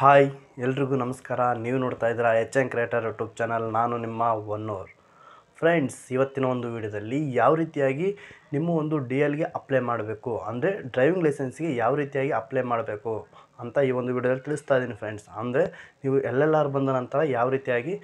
hi ಎಲ್ರಿಗೂ ನಮಸ್ಕಾರ ನೀವು ನೋಡ್ತಾ ಇದ್ದೀರಾ H N creator YouTube channel ನಾನು ನಿಮ್ಮ ಒನ್ ಫ್ರೆಂಡ್ಸ್ ಇವತ್ತಿನ ಒಂದು ವಿಡಿಯೋದಲ್ಲಿ ಯಾವ ರೀತಿಯಾಗಿ ನಿಮ್ಮ ಒಂದು ಡಿ ಎಲ್ಗೆ ಅಪ್ಲೈ ಮಾಡಬೇಕು ಅಂದರೆ ಡ್ರೈವಿಂಗ್ ಲೈಸೆನ್ಸ್ಗೆ ಯಾವ ರೀತಿಯಾಗಿ ಅಪ್ಲೈ ಮಾಡಬೇಕು ಅಂತ ಈ ಒಂದು ವಿಡಿಯೋದಲ್ಲಿ ತಿಳಿಸ್ತಾ ಇದ್ದೀನಿ ಫ್ರೆಂಡ್ಸ್ ಅಂದರೆ ನೀವು ಎಲ್ ಬಂದ ನಂತರ ಯಾವ ರೀತಿಯಾಗಿ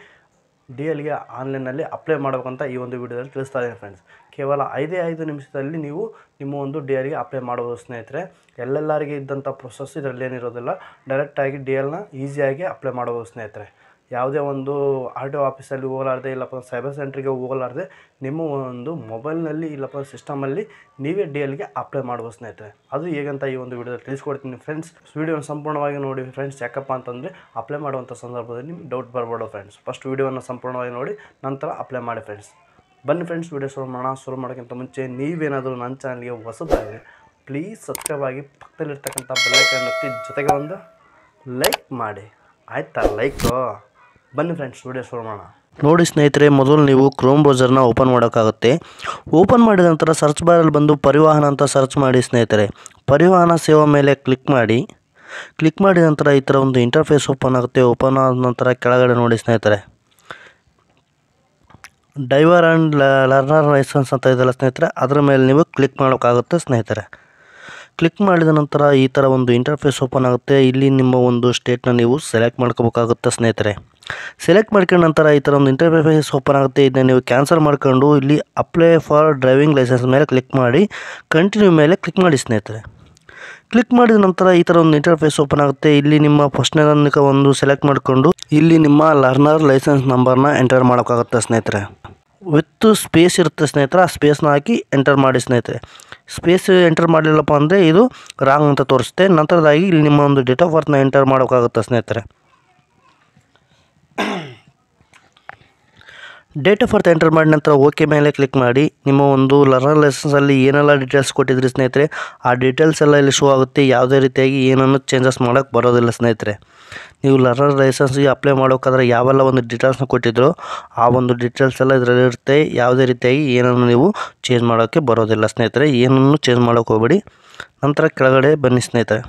ಡಿ ಎಲ್ಗೆ ಆನ್ಲೈನಲ್ಲಿ ಅಪ್ಲೈ ಮಾಡಬೇಕಂತ ಈ ಒಂದು ವಿಡಿಯೋದಲ್ಲಿ ತಿಳಿಸ್ತಾ ಇದ್ದೀನಿ ಫ್ರೆಂಡ್ಸ್ ಕೇವಲ ಐದೇ ಐದು ನಿಮಿಷದಲ್ಲಿ ನೀವು ನಿಮ್ಮ ಒಂದು ಡಿ ಎಲ್ಗೆ ಅಪ್ಲೈ ಮಾಡ್ಬೋದು ಸ್ನೇಹಿತರೆ ಎಲ್ಲೆಲ್ಲರಿಗೆ ಇದ್ದಂಥ ಪ್ರೊಸೆಸ್ ಇದರಲ್ಲಿ ಏನಿರೋದಿಲ್ಲ ಡೈರೆಕ್ಟಾಗಿ ಡಿ ಎಲ್ನ ಈಸಿಯಾಗಿ ಅಪ್ಲೈ ಮಾಡ್ಬೋದು ಸ್ನೇಹಿತರೆ ಯಾವುದೇ ಒಂದು ಆರ್ ಟಿ ಒ ಆಫೀಸಲ್ಲಿ ಹೋಗಲಾರ್ದೆ ಇಲ್ಲಪ್ಪ ಸೈಬರ್ ಸೆಂಟ್ರಿಗೆ ಹೋಗಲಾರ್ದೆ ನಿಮ್ಮ ಒಂದು ಮೊಬೈಲ್ನಲ್ಲಿ ಇಲ್ಲಪ್ಪ ಸಿಸ್ಟಮಲ್ಲಿ ನೀವೇ ಡಿ ಎಲ್ಗೆ ಅಪ್ಲೈ ಮಾಡ್ಬೋದು ಸ್ನೇಹಿತರೆ ಅದು ಹೇಗಂತ ಈ ಒಂದು ವಿಡಿಯೋದಲ್ಲಿ ತಿಳಿಸ್ಕೊಡ್ತೀನಿ ಫ್ರೆಂಡ್ಸ್ ವೀಡಿಯೋನ ಸಂಪೂರ್ಣವಾಗಿ ನೋಡಿ ಫ್ರೆಂಡ್ಸ್ ಯಾಕಪ್ಪ ಅಂತಂದರೆ ಅಪ್ಲೈ ಮಾಡುವಂಥ ಸಂದರ್ಭದಲ್ಲಿ ನಿಮ್ಗೆ ಡೌಟ್ ಬರಬಾರ್ದು ಫ್ರೆಂಡ್ಸ್ ಫಸ್ಟ್ ವೀಡಿಯೋನ ಸಂಪೂರ್ಣವಾಗಿ ನೋಡಿ ನಂತರ ಅಪ್ಲೈ ಮಾಡಿ ಫ್ರೆಂಡ್ಸ್ ಬನ್ನಿ ಫ್ರೆಂಡ್ಸ್ ವೀಡಿಯೋ ಶುರು ಮಾಡೋಣ ಶುರು ಮಾಡೋಕ್ಕಿಂತ ಮುಂಚೆ ನೀವೇನಾದರೂ ನನ್ನ ಚಾನಲ್ಗೆ ಹೊಸದಾಗಿ ಪ್ಲೀಸ್ ಸಬ್ಸ್ಕ್ರೈಬ್ ಆಗಿ ಪಕ್ಕದಲ್ಲಿರ್ತಕ್ಕಂಥ ಬೆಲ್ಲೈಕನ್ನು ಜೊತೆಗೆ ಒಂದು ಲೈಕ್ ಮಾಡಿ ಆಯ್ತಾ ಲೈಕು ಬನ್ನಿ ಫ್ರೆಂಡ್ಸ್ ವಿಡಿಯೋ ಶುರು ಮಾಡೋಣ ನೋಡಿ ಸ್ನೇಹಿತರೆ ಮೊದಲು ನೀವು ಕ್ರೋಮ್ ಬ್ರೌಸರ್ನ ಓಪನ್ ಮಾಡೋಕ್ಕಾಗುತ್ತೆ ಓಪನ್ ಮಾಡಿದ ನಂತರ ಸರ್ಚ್ ಬಾರಲ್ಲಿ ಬಂದು ಪರಿವಾಹನ ಅಂತ ಸರ್ಚ್ ಮಾಡಿ ಸ್ನೇಹಿತರೆ ಪರಿವಾಹನ ಸೇವಾ ಮೇಲೆ ಕ್ಲಿಕ್ ಮಾಡಿ ಕ್ಲಿಕ್ ಮಾಡಿದ ನಂತರ ಈ ಥರ ಒಂದು ಇಂಟರ್ಫೇಸ್ ಓಪನ್ ಆಗುತ್ತೆ ಓಪನ್ ಆದ ನಂತರ ಕೆಳಗಡೆ ನೋಡಿ ಸ್ನೇಹಿತರೆ ಡೈವರ್ ಆ್ಯಂಡ್ ಲರ್ನರ್ ಲೈಸೆನ್ಸ್ ಅಂತ ಇದೆಲ್ಲ ಸ್ನೇಹಿತರೆ ಅದರ ಮೇಲೆ ನೀವು ಕ್ಲಿಕ್ ಮಾಡೋಕ್ಕಾಗುತ್ತೆ ಸ್ನೇಹಿತರೆ ಕ್ಲಿಕ್ ಮಾಡಿದ ನಂತರ ಈ ಥರ ಒಂದು ಇಂಟರ್ಫೇಸ್ ಓಪನ್ ಆಗುತ್ತೆ ಇಲ್ಲಿ ನಿಮ್ಮ ಒಂದು ಸ್ಟೇಟ್ನ ನೀವು ಸೆಲೆಕ್ಟ್ ಮಾಡ್ಕೋಬೇಕಾಗುತ್ತೆ ಸ್ನೇಹಿತರೆ ಸೆಲೆಕ್ಟ್ ಮಾಡ್ಕೊಂಡ ನಂತರ ಈ ಥರ ಒಂದು ಇಂಟರ್ಫೇಸ್ ಓಪನ್ ಆಗುತ್ತೆ ಇದನ್ನ ನೀವು ಕ್ಯಾನ್ಸಲ್ ಮಾಡ್ಕೊಂಡು ಇಲ್ಲಿ ಅಪ್ಲೈ ಫಾರ್ ಡ್ರೈವಿಂಗ್ ಲೈಸೆನ್ಸ್ ಮೇಲೆ ಕ್ಲಿಕ್ ಮಾಡಿ ಕಂಟಿನ್ಯೂ ಮೇಲೆ ಕ್ಲಿಕ್ ಮಾಡಿ ಸ್ನೇಹಿತರೆ ಕ್ಲಿಕ್ ಮಾಡಿದ ನಂತರ ಈ ಥರ ಒಂದು ಇಂಟರ್ಫೇಸ್ ಓಪನ್ ಆಗುತ್ತೆ ಇಲ್ಲಿ ನಿಮ್ಮ ಫಸ್ಟ್ನೇ ಒಂದು ಸೆಲೆಕ್ಟ್ ಮಾಡಿಕೊಂಡು ಇಲ್ಲಿ ನಿಮ್ಮ ಲರ್ನರ್ ಲೈಸೆನ್ಸ್ ನಂಬರ್ನ ಎಂಟರ್ ಮಾಡೋಕ್ಕಾಗುತ್ತೆ ಸ್ನೇಹಿತರೆ ವಿತ್ ಸ್ಪೇಸ್ ಇರುತ್ತೆ ಸ್ನೇಹಿತರೆ ಆ ಸ್ಪೇಸ್ನ ಹಾಕಿ ಎಂಟರ್ ಮಾಡಿ ಸ್ನೇಹಿತರೆ ಸ್ಪೇಸ್ ಎಂಟರ್ ಮಾಡಲಿಲ್ಲಪ್ಪ ಅಂದರೆ ಇದು ರಾಂಗ್ ಅಂತ ತೋರಿಸುತ್ತೆ ನಂತರದಾಗಿ ಇಲ್ಲಿ ನಿಮ್ಮ ಒಂದು ಡೇಟ್ ಆಫ್ ಬರ್ತ್ನ ಎಂಟರ್ ಮಾಡೋಕ್ಕಾಗುತ್ತೆ ಸ್ನೇಹಿತರೆ ಡೇಟ್ ಆಫ್ ಬರ್ತ್ ಎಂಟರ್ ಮಾಡಿದ ನಂತರ ಓಕೆ ಮೇಲೆ ಕ್ಲಿಕ್ ಮಾಡಿ ನಿಮ್ಮ ಒಂದು ಲರ್ನರ್ ಲೈಸೆನ್ಸಲ್ಲಿ ಏನೆಲ್ಲ ಡೀಟೇಲ್ಸ್ ಕೊಟ್ಟಿದ್ರಿ ಸ್ನೇಹಿತರೆ ಆ ಡೀಟೇಲ್ಸ್ ಎಲ್ಲ ಇಲ್ಲಿ ಶೋ ಆಗುತ್ತೆ ಯಾವುದೇ ರೀತಿಯಾಗಿ ಏನನ್ನು ಚೇಂಜಸ್ ಮಾಡೋಕ್ಕೆ ಬರೋದಿಲ್ಲ ಸ್ನೇಹಿತರೆ ನೀವು ಲರ್ನರ್ ಲೈಸೆನ್ಸ್ಗೆ ಅಪ್ಲೈ ಮಾಡೋಕ್ಕಾದ್ರೆ ಯಾವೆಲ್ಲ ಒಂದು ಡೀಟೇಲ್ಸ್ನ ಕೊಟ್ಟಿದ್ರು ಆ ಒಂದು ಡೀಟೇಲ್ಸ್ ಎಲ್ಲ ಇದರಲ್ಲಿ ಇರುತ್ತೆ ಯಾವುದೇ ರೀತಿಯಾಗಿ ಏನನ್ನು ನೀವು ಚೇಂಜ್ ಮಾಡೋಕ್ಕೆ ಬರೋದಿಲ್ಲ ಸ್ನೇಹಿತರೆ ಏನನ್ನು ಚೇಂಜ್ ಮಾಡೋಕ್ಕೆ ಹೋಗಬೇಡಿ ನಂತರ ಕೆಳಗಡೆ ಬನ್ನಿ ಸ್ನೇಹಿತರೆ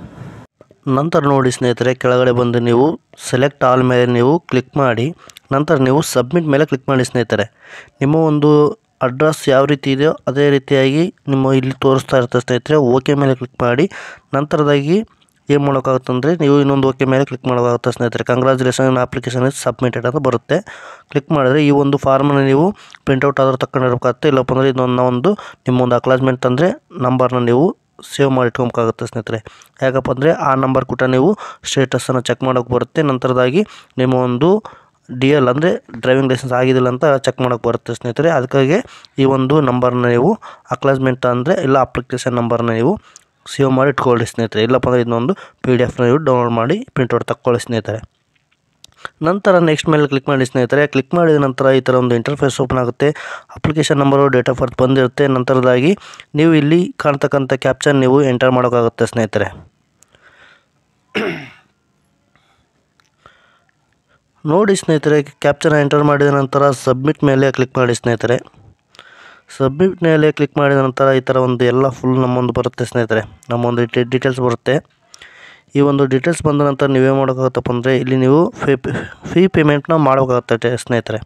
ನಂತರ ನೋಡಿ ಸ್ನೇಹಿತರೆ ಕೆಳಗಡೆ ಬಂದು ನೀವು ಸೆಲೆಕ್ಟ್ ಆಲ್ ಮೇಲೆ ನೀವು ಕ್ಲಿಕ್ ಮಾಡಿ ನಂತರ ನೀವು ಸಬ್ಮಿಟ್ ಮೇಲೆ ಕ್ಲಿಕ್ ಮಾಡಿ ಸ್ನೇಹಿತರೆ ನಿಮ್ಮ ಒಂದು ಅಡ್ರೆಸ್ ಯಾವ ರೀತಿ ಇದೆಯೋ ಅದೇ ರೀತಿಯಾಗಿ ನಿಮ್ಮ ಇಲ್ಲಿ ತೋರಿಸ್ತಾ ಇರ್ತದೆ ಸ್ನೇಹಿತರೆ ಓಕೆ ಮೇಲೆ ಕ್ಲಿಕ್ ಮಾಡಿ ನಂತರದಾಗಿ ಏನು ಮಾಡೋಕ್ಕಾಗುತ್ತಂದರೆ ನೀವು ಇನ್ನೊಂದು ಓಕೆ ಮೇಲೆ ಕ್ಲಿಕ್ ಮಾಡೋಕ್ಕಾಗುತ್ತೆ ಸ್ನೇಹಿತರೆ ಕಂಗ್ರ್ಯಾಚುಲೇಷನ್ ಅಪ್ಲಿಕೇಶನ್ ಇಸ್ ಸಬ್ಮಿಟೆಡ್ ಅಂತ ಬರುತ್ತೆ ಕ್ಲಿಕ್ ಮಾಡಿದ್ರೆ ಈ ಒಂದು ಫಾರ್ಮನ್ನು ನೀವು ಪ್ರಿಂಟೌಟ್ ಆದರೂ ತಗೊಂಡಿರ್ಬೇಕಾಗುತ್ತೆ ಇಲ್ಲಪ್ಪ ಅಂದರೆ ಇದೊಂದು ಒಂದು ನಿಮ್ಮೊಂದು ಅಕ್ಲಾಜ್ಮೆಂಟ್ ಅಂದರೆ ನಂಬರ್ನ ನೀವು ಸೇವ್ ಮಾಡಿ ಇಟ್ಕೊಬೇಕಾಗುತ್ತೆ ಸ್ನೇಹಿತರೆ ಯಾಕಪ್ಪ ಅಂದರೆ ಆ ನಂಬರ್ ಕೂಡ ನೀವು ಸ್ಟೇಟಸನ್ನು ಚೆಕ್ ಮಾಡೋಕ್ಕೆ ಬರುತ್ತೆ ನಂತರದಾಗಿ ನಿಮ್ಮ ಒಂದು ಡಿ ಎಲ್ ಅಂದರೆ ಡ್ರೈವಿಂಗ್ ಲೈಸೆನ್ಸ್ ಆಗಿದಿಲ್ಲ ಅಂತ ಚೆಕ್ ಮಾಡೋಕ್ಕೆ ಬರುತ್ತೆ ಸ್ನೇಹಿತರೆ ಅದಕ್ಕಾಗಿ ಈ ಒಂದು ನಂಬರ್ನ ನೀವು ಅಕ್ಲಾಸ್ಮೆಂಟ್ ಅಂದರೆ ಇಲ್ಲ ಅಪ್ಲಿಕೇಶನ್ ನಂಬರ್ನ ನೀವು ಸೇವ್ ಮಾಡಿ ಇಟ್ಕೊಳ್ಳಿ ಸ್ನೇಹಿತರೆ ಇಲ್ಲಪ್ಪ ಅಂದರೆ ಇದನ್ನೊಂದು ಪಿ ಡಿ ಎಫ್ನ ನೀವು ಡೌನ್ಲೋಡ್ ಮಾಡಿ ಪ್ರಿಂಟ್ಔಟ್ ತಕ್ಕೊಳ್ಳಿ ಸ್ನೇಹಿತರೆ ನಂತರ ನೆಕ್ಸ್ಟ್ ಮೇಲೆ ಕ್ಲಿಕ್ ಮಾಡಿ ಸ್ನೇಹಿತರೆ ಕ್ಲಿಕ್ ಮಾಡಿದ ನಂತರ ಈ ಥರ ಒಂದು ಇಂಟರ್ಫೇಸ್ ಓಪನ್ ಆಗುತ್ತೆ application number date of birth ಬಂದಿರುತ್ತೆ ನಂತರದಾಗಿ ನೀವು ಇಲ್ಲಿ ಕಾಣ್ತಕ್ಕಂಥ ಕ್ಯಾಪ್ಚರ್ ನೀವು ಎಂಟರ್ ಮಾಡೋಕ್ಕಾಗುತ್ತೆ ಸ್ನೇಹಿತರೆ ನೋಡಿ ಸ್ನೇಹಿತರೆ ಕ್ಯಾಪ್ಚರ್ ಎಂಟರ್ ಮಾಡಿದ ನಂತರ ಸಬ್ಮಿಟ್ ಮೇಲೆ ಕ್ಲಿಕ್ ಮಾಡಿ ಸ್ನೇಹಿತರೆ ಸಬ್ಮಿಟ್ ಮೇಲೆ ಕ್ಲಿಕ್ ಮಾಡಿದ ನಂತರ ಈ ಥರ ಒಂದು ಎಲ್ಲ ಫುಲ್ ನಮ್ಮೊಂದು ಬರುತ್ತೆ ಸ್ನೇಹಿತರೆ ನಮ್ಮೊಂದು ಡೀಟೇಲ್ಸ್ ಬರುತ್ತೆ ಈ ಒಂದು ಡೀಟೇಲ್ಸ್ ಬಂದ ನಂತರ ನೀವೇ ಮಾಡೋಕ್ಕಾಗತ್ತಪ್ಪ ಅಂದರೆ ಇಲ್ಲಿ ನೀವು ಫೀ ಫೀ ಪೇಮೆಂಟ್ನ ಮಾಡಬೇಕಾಗತ್ತೆ ಸ್ನೇಹಿತರೆ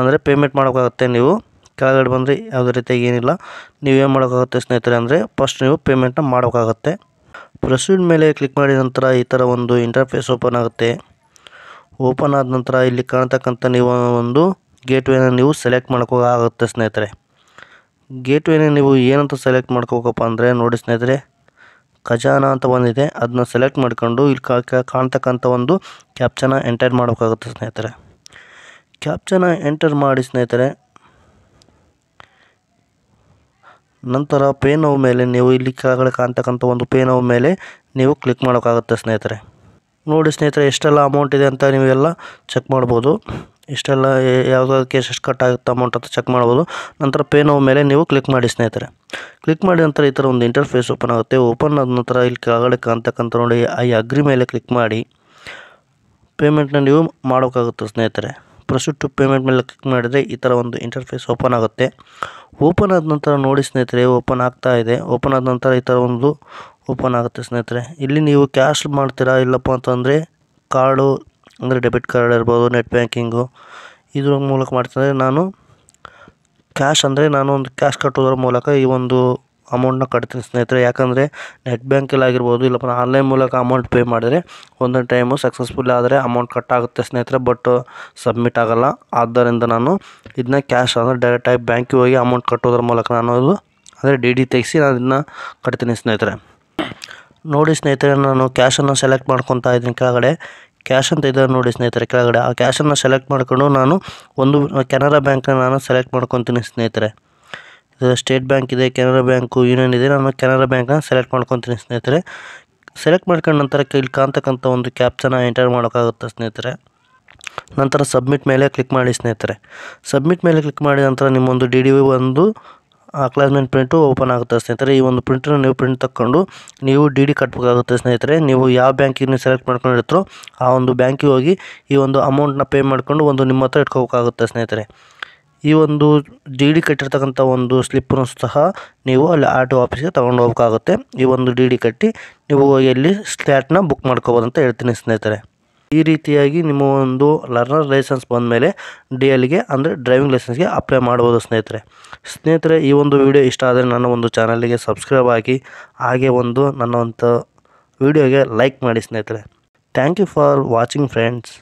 ಅಂದರೆ ಪೇಮೆಂಟ್ ಮಾಡೋಕ್ಕಾಗತ್ತೆ ನೀವು ಕೆಳಗಡೆ ಬಂದರೆ ಯಾವುದೇ ರೀತಿಯಾಗಿ ಏನಿಲ್ಲ ನೀವೇನು ಮಾಡೋಕ್ಕಾಗುತ್ತೆ ಸ್ನೇಹಿತರೆ ಅಂದರೆ ಫಸ್ಟ್ ನೀವು ಪೇಮೆಂಟ್ನ ಮಾಡೋಕ್ಕಾಗತ್ತೆ ಪ್ರೊಸೀಡ್ ಮೇಲೆ ಕ್ಲಿಕ್ ಮಾಡಿದ ನಂತರ ಈ ಥರ ಒಂದು ಇಂಟರ್ಫೇಸ್ ಓಪನ್ ಆಗುತ್ತೆ ಓಪನ್ ಆದ ನಂತರ ಇಲ್ಲಿ ಕಾಣ್ತಕ್ಕಂಥ ನೀವು ಒಂದು ಗೇಟ್ವೇನ ನೀವು ಸೆಲೆಕ್ಟ್ ಮಾಡ್ಕೋಗುತ್ತೆ ಸ್ನೇಹಿತರೆ ವೇನ ನೀವು ಏನಂತ ಸೆಲೆಕ್ಟ್ ಮಾಡ್ಕೋಬೇಕಪ್ಪ ಅಂದರೆ ನೋಡಿ ಸ್ನೇಹಿತರೆ ಖಜಾನಾ ಅಂತ ಬಂದಿದೆ ಅದನ್ನ ಸೆಲೆಕ್ಟ್ ಮಾಡ್ಕೊಂಡು ಇಲ್ಲಿ ಕಾಣ್ತಕ್ಕಂಥ ಒಂದು ಕ್ಯಾಪ್ಚನ ಎಂಟರ್ ಮಾಡಬೇಕಾಗುತ್ತೆ ಸ್ನೇಹಿತರೆ ಕ್ಯಾಪ್ಚನ ಎಂಟರ್ ಮಾಡಿ ಸ್ನೇಹಿತರೆ ನಂತರ ಪೇನವ್ ಮೇಲೆ ನೀವು ಇಲ್ಲಿ ಕೆಳಗಡೆ ಕಾಣ್ತಕ್ಕಂಥ ಒಂದು ಪೇನವ್ ಮೇಲೆ ನೀವು ಕ್ಲಿಕ್ ಮಾಡೋಕ್ಕಾಗುತ್ತೆ ಸ್ನೇಹಿತರೆ ನೋಡಿ ಸ್ನೇಹಿತರೆ ಎಷ್ಟೆಲ್ಲ ಅಮೌಂಟ್ ಇದೆ ಅಂತ ನೀವೆಲ್ಲ ಚೆಕ್ ಮಾಡ್ಬೋದು ಇಷ್ಟೆಲ್ಲ ಯಾವುದಾದ್ರು ಕೇಸ್ ಎಷ್ಟು ಕಟ್ ಆಗುತ್ತೆ ಅಮೌಂಟ್ ಅಂತ ಚೆಕ್ ಮಾಡ್ಬೋದು ನಂತರ ಪೇ ನೋವು ಮೇಲೆ ನೀವು ಕ್ಲಿಕ್ ಮಾಡಿ ಸ್ನೇಹಿತರೆ ಕ್ಲಿಕ್ ಮಾಡಿ ನಂತರ ಈ ಥರ ಒಂದು ಇಂಟರ್ಫೇಸ್ ಓಪನ್ ಆಗುತ್ತೆ ಓಪನ್ ಆದ ನಂತರ ಇಲ್ಲಿ ಕೆಳಗಡೆ ಕಾಣ್ತಕ್ಕಂಥ ನೋಡಿ ಐ ಅಗ್ರಿ ಮೇಲೆ ಕ್ಲಿಕ್ ಮಾಡಿ ಪೇಮೆಂಟ್ನ ನೀವು ಮಾಡೋಕ್ಕಾಗುತ್ತೆ ಸ್ನೇಹಿತರೆ ಪ್ರೊಸೀಡ್ ಟು ಪೇಮೆಂಟ್ ಮೇಲೆ ಕ್ಲಿಕ್ ಮಾಡಿದರೆ ಈ ಥರ ಒಂದು ಇಂಟರ್ಫೇಸ್ ಓಪನ್ ಆಗುತ್ತೆ ಓಪನ್ ಆದ ನಂತರ ನೋಡಿ ಸ್ನೇಹಿತರೆ ಓಪನ್ ಆಗ್ತಾ ಇದೆ ಓಪನ್ ಆದ ನಂತರ ಈ ಥರ ಒಂದು ಓಪನ್ ಆಗುತ್ತೆ ಸ್ನೇಹಿತರೆ ಇಲ್ಲಿ ನೀವು ಕ್ಯಾಶ್ ಮಾಡ್ತೀರಾ ಇಲ್ಲಪ್ಪ ಅಂತಂದರೆ ಕಾರ್ಡು ಅಂದರೆ ಡೆಬಿಟ್ ಕಾರ್ಡ್ ಇರ್ಬೋದು ನೆಟ್ ಬ್ಯಾಂಕಿಂಗು ಇದ್ರ ಮೂಲಕ ಮಾಡ್ತಿದ್ರೆ ನಾನು ಕ್ಯಾಶ್ ಅಂದರೆ ನಾನು ಒಂದು ಕ್ಯಾಶ್ ಕಟ್ಟೋದ್ರ ಮೂಲಕ ಈ ಒಂದು ಅಮೌಂಟ್ನ ಕಟ್ತೀನಿ ಸ್ನೇಹಿತರೆ ಯಾಕಂದರೆ ನೆಟ್ ಬ್ಯಾಂಕಲ್ಲಿ ಆಗಿರ್ಬೋದು ಇಲ್ಲಪ್ಪ ಆನ್ಲೈನ್ ಮೂಲಕ ಅಮೌಂಟ್ ಪೇ ಮಾಡಿದರೆ ಒಂದೊಂದು ಟೈಮು ಸಕ್ಸಸ್ಫುಲ್ ಆದರೆ ಅಮೌಂಟ್ ಕಟ್ಟಾಗುತ್ತೆ ಸ್ನೇಹಿತರೆ ಬಟ್ ಸಬ್ಮಿಟ್ ಆಗೋಲ್ಲ ಆದ್ದರಿಂದ ನಾನು ಇದನ್ನ ಕ್ಯಾಶ್ ಅಂದರೆ ಡೈರೆಕ್ಟಾಗಿ ಬ್ಯಾಂಕಿಗೆ ಹೋಗಿ ಅಮೌಂಟ್ ಕಟ್ಟೋದ್ರ ಮೂಲಕ ನಾನು ಅದು ಅಂದರೆ ಡಿ ಡಿ ತೆಗೆಸಿ ನಾನು ಇದನ್ನ ಕಟ್ತೀನಿ ಸ್ನೇಹಿತರೆ ನೋಡಿ ಸ್ನೇಹಿತರೆ ನಾನು ಕ್ಯಾಶನ್ನು ಸೆಲೆಕ್ಟ್ ಮಾಡ್ಕೊತಾ ಇದ್ದೀನಿ ಕೆಳಗಡೆ ಕ್ಯಾಶ್ ಅಂತ ಇದೆ ನೋಡಿ ಸ್ನೇಹಿತರೆ ಕೆಳಗಡೆ ಆ ಕ್ಯಾಶನ್ನು ಸೆಲೆಕ್ಟ್ ಮಾಡಿಕೊಂಡು ನಾನು ಒಂದು ಕೆನರಾ ಬ್ಯಾಂಕನ್ನ ನಾನು ಸೆಲೆಕ್ಟ್ ಮಾಡ್ಕೊತೀನಿ ಸ್ನೇಹಿತರೆ ಇದು ಸ್ಟೇಟ್ ಬ್ಯಾಂಕ್ ಇದೆ ಕೆನರಾ ಬ್ಯಾಂಕು ಯೂನಿಯನ್ ಇದೆ ನಾನು ಕೆನರಾ ಬ್ಯಾಂಕನ್ನ ಸೆಲೆಕ್ಟ್ ಮಾಡ್ಕೊತೀನಿ ಸ್ನೇಹಿತರೆ ಸೆಲೆಕ್ಟ್ ಮಾಡ್ಕೊಂಡ ನಂತರ ಇಲ್ಲಿ ಕಾಣ್ತಕ್ಕಂಥ ಒಂದು ಕ್ಯಾಪ್ಸನ್ನ ಎಂಟರ್ ಮಾಡೋಕ್ಕಾಗುತ್ತೆ ಸ್ನೇಹಿತರೆ ನಂತರ ಸಬ್ಮಿಟ್ ಮೇಲೆ ಕ್ಲಿಕ್ ಮಾಡಿ ಸ್ನೇಹಿತರೆ ಸಬ್ಮಿಟ್ ಮೇಲೆ ಕ್ಲಿಕ್ ಮಾಡಿದ ನಂತರ ನಿಮ್ಮೊಂದು ಡಿ ಡಿ ಒಂದು ಆ ಕ್ಲಾಸ್ಮೇಟ್ ಪ್ರಿಂಟು ಓಪನ್ ಆಗುತ್ತೆ ಸ್ನೇಹಿತರೆ ಈ ಒಂದು ಪ್ರಿಂಟನ್ನು ನೀವು ಪ್ರಿಂಟ್ ತಕ್ಕೊಂಡು ನೀವು ಡಿ ಡಿ ಕಟ್ಟಬೇಕಾಗುತ್ತೆ ಸ್ನೇಹಿತರೆ ನೀವು ಯಾವ ಬ್ಯಾಂಕಿಗೆ ನೀವು ಸೆಲೆಕ್ಟ್ ಮಾಡ್ಕೊಂಡಿರ್ತೀರೋ ಆ ಒಂದು ಬ್ಯಾಂಕಿಗೆ ಹೋಗಿ ಈ ಒಂದು ಅಮೌಂಟ್ನ ಪೇ ಮಾಡಿಕೊಂಡು ಒಂದು ನಿಮ್ಮ ಹತ್ರ ಇಟ್ಕೋಬೇಕಾಗುತ್ತೆ ಸ್ನೇಹಿತರೆ ಈ ಒಂದು ಡಿ ಡಿ ಕಟ್ಟಿರ್ತಕ್ಕಂಥ ಒಂದು ಸ್ಲಿಪ್ಪನ್ನು ಸಹ ನೀವು ಅಲ್ಲಿ ಆರ್ ಟಿ ಆಫೀಸ್ಗೆ ತೊಗೊಂಡು ಹೋಗಬೇಕಾಗುತ್ತೆ ಈ ಒಂದು ಡಿ ಡಿ ಕಟ್ಟಿ ನೀವು ಹೋಗಿ ಅಲ್ಲಿ ಸ್ಲ್ಯಾಟ್ನ ಬುಕ್ ಮಾಡ್ಕೋಬೋದು ಅಂತ ಹೇಳ್ತೀನಿ ಸ್ನೇಹಿತರೆ ಈ ರೀತಿಯಾಗಿ ನಿಮ್ಮ ಒಂದು ಲರ್ನರ್ ಲೈಸೆನ್ಸ್ ಬಂದ ಮೇಲೆ ಡಿ ಎಲ್ಗೆ ಅಂದರೆ ಡ್ರೈವಿಂಗ್ ಲೈಸೆನ್ಸ್ಗೆ ಅಪ್ಲೈ ಮಾಡ್ಬೋದು ಸ್ನೇಹಿತರೆ ಸ್ನೇಹಿತರೆ ಈ ಒಂದು ವಿಡಿಯೋ ಇಷ್ಟ ಆದರೆ ನನ್ನ ಒಂದು ಚಾನಲ್ಗೆ ಸಬ್ಸ್ಕ್ರೈಬ್ ಆಗಿ ಹಾಗೆ ಒಂದು ನನ್ನ ಒಂದು ವಿಡಿಯೋಗೆ ಲೈಕ್ ಮಾಡಿ ಸ್ನೇಹಿತರೆ thank you for watching friends